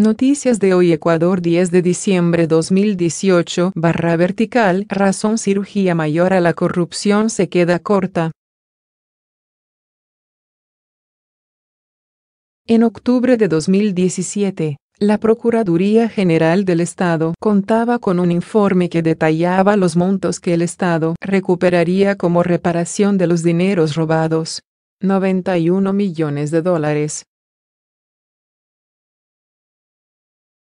Noticias de hoy Ecuador 10 de diciembre 2018 barra vertical razón cirugía mayor a la corrupción se queda corta. En octubre de 2017, la Procuraduría General del Estado contaba con un informe que detallaba los montos que el Estado recuperaría como reparación de los dineros robados. 91 millones de dólares.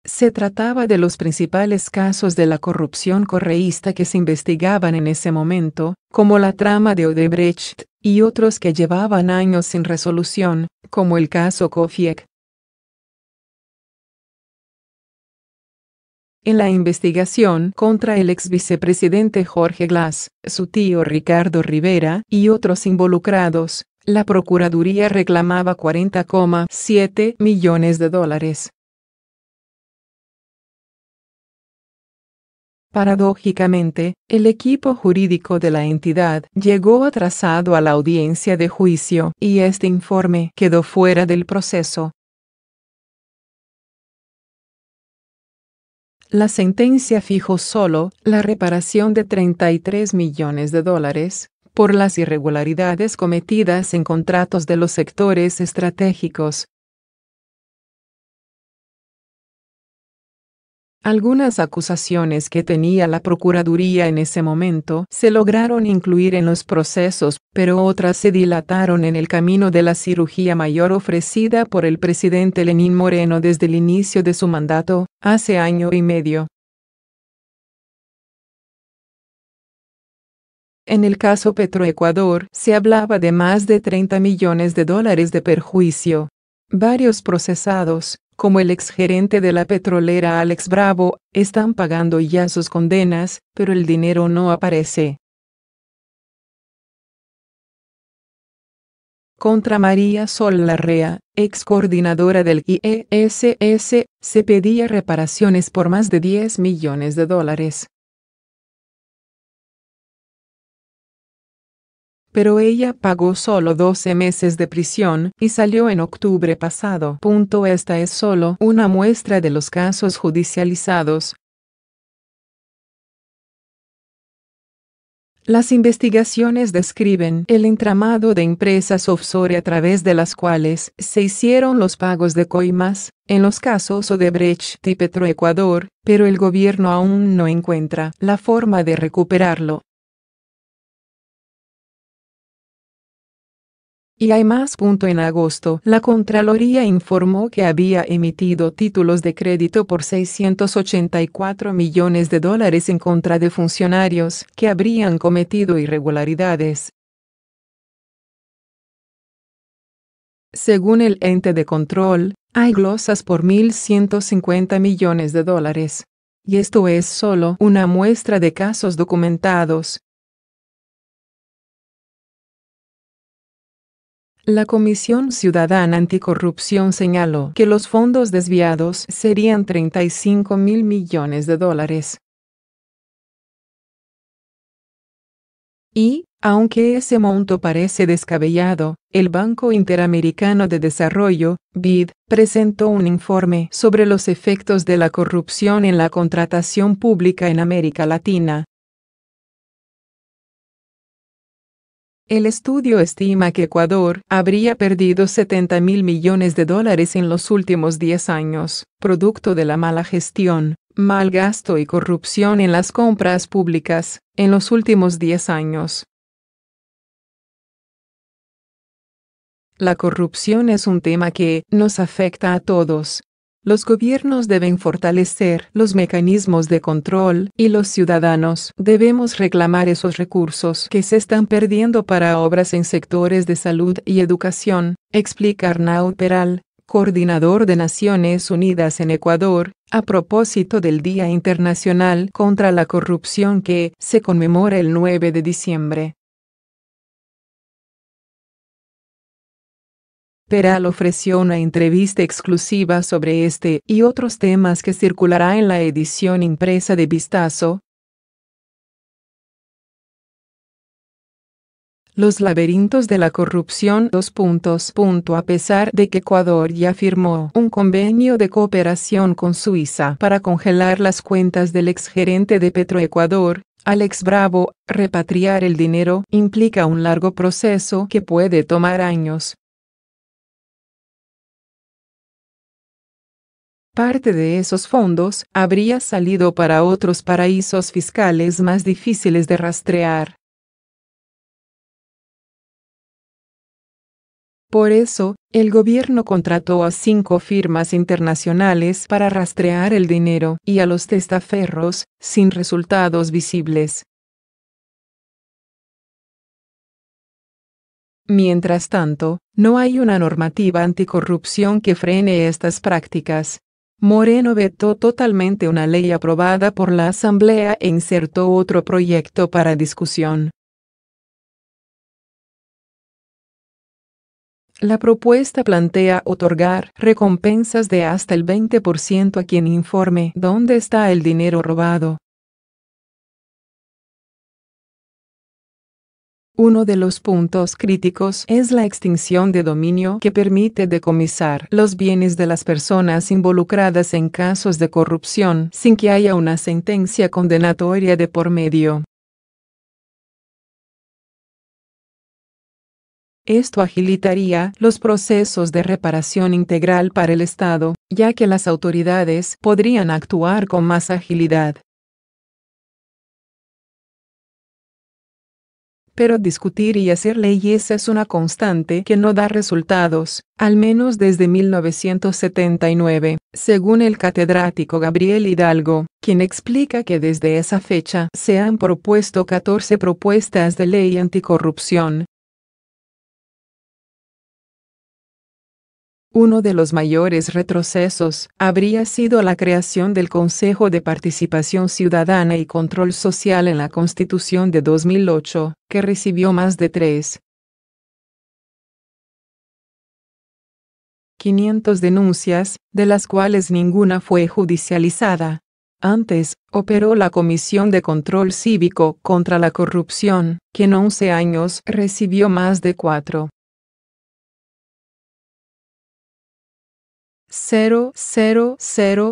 Se trataba de los principales casos de la corrupción correísta que se investigaban en ese momento, como la trama de Odebrecht, y otros que llevaban años sin resolución, como el caso Kofiek. En la investigación contra el ex vicepresidente Jorge Glass, su tío Ricardo Rivera y otros involucrados, la Procuraduría reclamaba 40,7 millones de dólares. Paradójicamente, el equipo jurídico de la entidad llegó atrasado a la audiencia de juicio y este informe quedó fuera del proceso. La sentencia fijó solo la reparación de 33 millones de dólares por las irregularidades cometidas en contratos de los sectores estratégicos, Algunas acusaciones que tenía la Procuraduría en ese momento se lograron incluir en los procesos, pero otras se dilataron en el camino de la cirugía mayor ofrecida por el presidente Lenín Moreno desde el inicio de su mandato, hace año y medio. En el caso Petroecuador, se hablaba de más de 30 millones de dólares de perjuicio. Varios procesados, como el exgerente de la petrolera Alex Bravo, están pagando ya sus condenas, pero el dinero no aparece. contra María Sol Larrea, ex coordinadora del IESS, se pedía reparaciones por más de 10 millones de dólares. pero ella pagó solo 12 meses de prisión y salió en octubre pasado. Punto esta es solo una muestra de los casos judicializados. Las investigaciones describen el entramado de empresas offshore a través de las cuales se hicieron los pagos de coimas, en los casos Odebrecht y Petroecuador, pero el gobierno aún no encuentra la forma de recuperarlo. Y hay más. Punto en agosto, la Contraloría informó que había emitido títulos de crédito por 684 millones de dólares en contra de funcionarios que habrían cometido irregularidades. Según el ente de control, hay glosas por 1.150 millones de dólares. Y esto es solo una muestra de casos documentados, La Comisión Ciudadana Anticorrupción señaló que los fondos desviados serían 35 mil millones de dólares. Y, aunque ese monto parece descabellado, el Banco Interamericano de Desarrollo, BID, presentó un informe sobre los efectos de la corrupción en la contratación pública en América Latina, El estudio estima que Ecuador habría perdido 70 mil millones de dólares en los últimos 10 años, producto de la mala gestión, mal gasto y corrupción en las compras públicas, en los últimos 10 años. La corrupción es un tema que nos afecta a todos, los gobiernos deben fortalecer los mecanismos de control y los ciudadanos debemos reclamar esos recursos que se están perdiendo para obras en sectores de salud y educación, explica Arnaud Peral, coordinador de Naciones Unidas en Ecuador, a propósito del Día Internacional contra la Corrupción que se conmemora el 9 de diciembre. Peral ofreció una entrevista exclusiva sobre este y otros temas que circulará en la edición impresa de Vistazo. Los laberintos de la corrupción. Dos A pesar de que Ecuador ya firmó un convenio de cooperación con Suiza para congelar las cuentas del exgerente de Petroecuador, Alex Bravo, repatriar el dinero implica un largo proceso que puede tomar años. Parte de esos fondos habría salido para otros paraísos fiscales más difíciles de rastrear. Por eso, el gobierno contrató a cinco firmas internacionales para rastrear el dinero y a los testaferros, sin resultados visibles. Mientras tanto, no hay una normativa anticorrupción que frene estas prácticas. Moreno vetó totalmente una ley aprobada por la Asamblea e insertó otro proyecto para discusión. La propuesta plantea otorgar recompensas de hasta el 20% a quien informe dónde está el dinero robado. Uno de los puntos críticos es la extinción de dominio que permite decomisar los bienes de las personas involucradas en casos de corrupción sin que haya una sentencia condenatoria de por medio. Esto agilitaría los procesos de reparación integral para el Estado, ya que las autoridades podrían actuar con más agilidad. pero discutir y hacer leyes es una constante que no da resultados, al menos desde 1979, según el catedrático Gabriel Hidalgo, quien explica que desde esa fecha se han propuesto 14 propuestas de ley anticorrupción, Uno de los mayores retrocesos habría sido la creación del Consejo de Participación Ciudadana y Control Social en la Constitución de 2008, que recibió más de 3.500 denuncias, de las cuales ninguna fue judicializada. Antes, operó la Comisión de Control Cívico contra la Corrupción, que en 11 años recibió más de 4. 000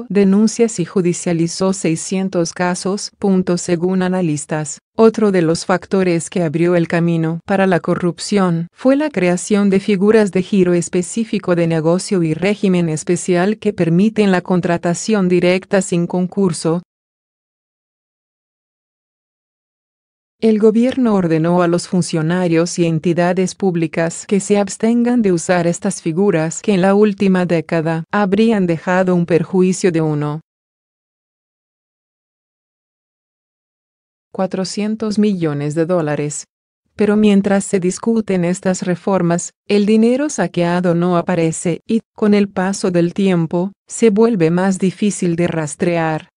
denuncias y judicializó 600 casos, según analistas. Otro de los factores que abrió el camino para la corrupción fue la creación de figuras de giro específico de negocio y régimen especial que permiten la contratación directa sin concurso, El gobierno ordenó a los funcionarios y entidades públicas que se abstengan de usar estas figuras que en la última década habrían dejado un perjuicio de 1. 400 millones de dólares. Pero mientras se discuten estas reformas, el dinero saqueado no aparece y, con el paso del tiempo, se vuelve más difícil de rastrear.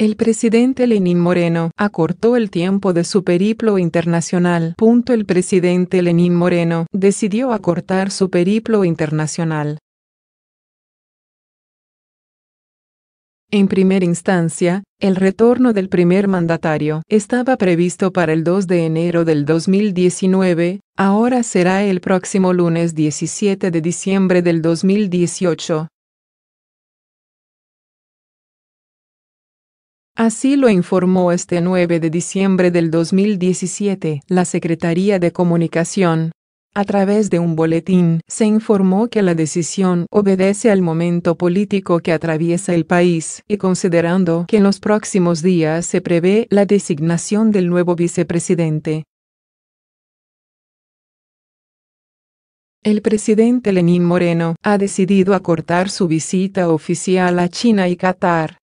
El presidente Lenín Moreno acortó el tiempo de su periplo internacional. el presidente Lenín Moreno decidió acortar su periplo internacional. En primera instancia, el retorno del primer mandatario estaba previsto para el 2 de enero del 2019, ahora será el próximo lunes 17 de diciembre del 2018. Así lo informó este 9 de diciembre del 2017 la Secretaría de Comunicación. A través de un boletín se informó que la decisión obedece al momento político que atraviesa el país y considerando que en los próximos días se prevé la designación del nuevo vicepresidente. El presidente Lenín Moreno ha decidido acortar su visita oficial a China y Qatar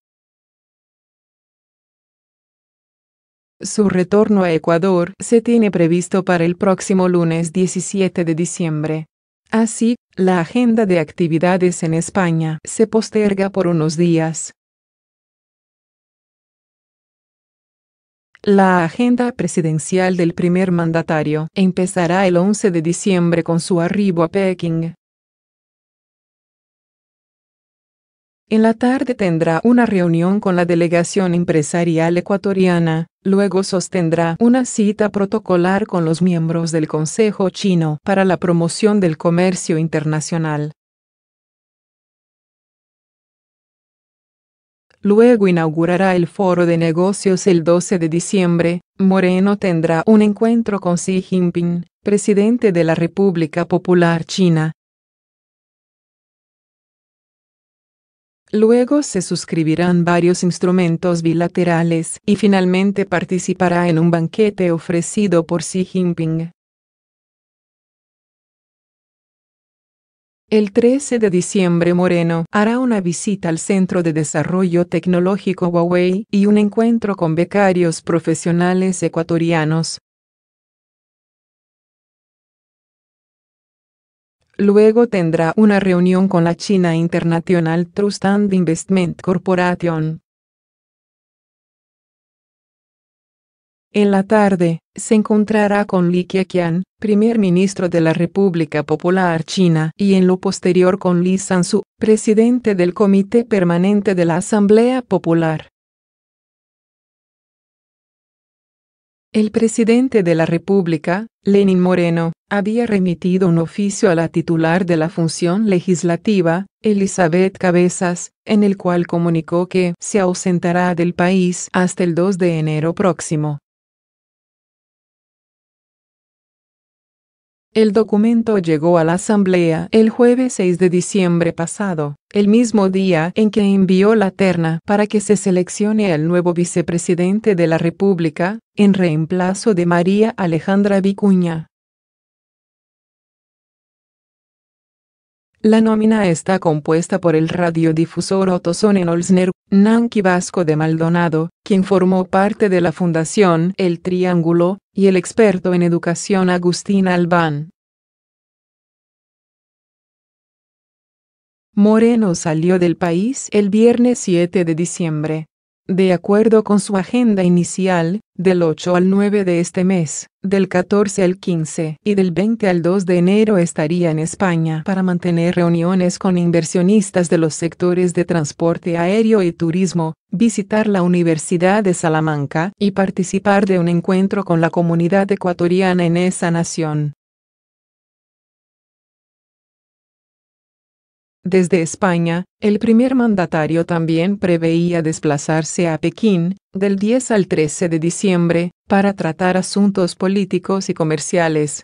Su retorno a Ecuador se tiene previsto para el próximo lunes 17 de diciembre. Así, la agenda de actividades en España se posterga por unos días. La agenda presidencial del primer mandatario empezará el 11 de diciembre con su arribo a Pekín. En la tarde tendrá una reunión con la delegación empresarial ecuatoriana, luego sostendrá una cita protocolar con los miembros del Consejo Chino para la promoción del comercio internacional. Luego inaugurará el foro de negocios el 12 de diciembre. Moreno tendrá un encuentro con Xi Jinping, presidente de la República Popular China, Luego se suscribirán varios instrumentos bilaterales y finalmente participará en un banquete ofrecido por Xi Jinping. El 13 de diciembre Moreno hará una visita al Centro de Desarrollo Tecnológico Huawei y un encuentro con becarios profesionales ecuatorianos Luego tendrá una reunión con la China International Trust and Investment Corporation. En la tarde, se encontrará con Li Keqiang, primer ministro de la República Popular China, y en lo posterior con Li Sansu, presidente del Comité Permanente de la Asamblea Popular. El presidente de la República, Lenin Moreno, había remitido un oficio a la titular de la función legislativa, Elizabeth Cabezas, en el cual comunicó que se ausentará del país hasta el 2 de enero próximo. El documento llegó a la Asamblea el jueves 6 de diciembre pasado, el mismo día en que envió la terna para que se seleccione al nuevo vicepresidente de la República, en reemplazo de María Alejandra Vicuña. La nómina está compuesta por el radiodifusor Otto Olsner, Nanki Vasco de Maldonado, quien formó parte de la Fundación El Triángulo, y el experto en educación Agustín Albán. Moreno salió del país el viernes 7 de diciembre de acuerdo con su agenda inicial, del 8 al 9 de este mes, del 14 al 15 y del 20 al 2 de enero estaría en España para mantener reuniones con inversionistas de los sectores de transporte aéreo y turismo, visitar la Universidad de Salamanca y participar de un encuentro con la comunidad ecuatoriana en esa nación. Desde España, el primer mandatario también preveía desplazarse a Pekín, del 10 al 13 de diciembre, para tratar asuntos políticos y comerciales,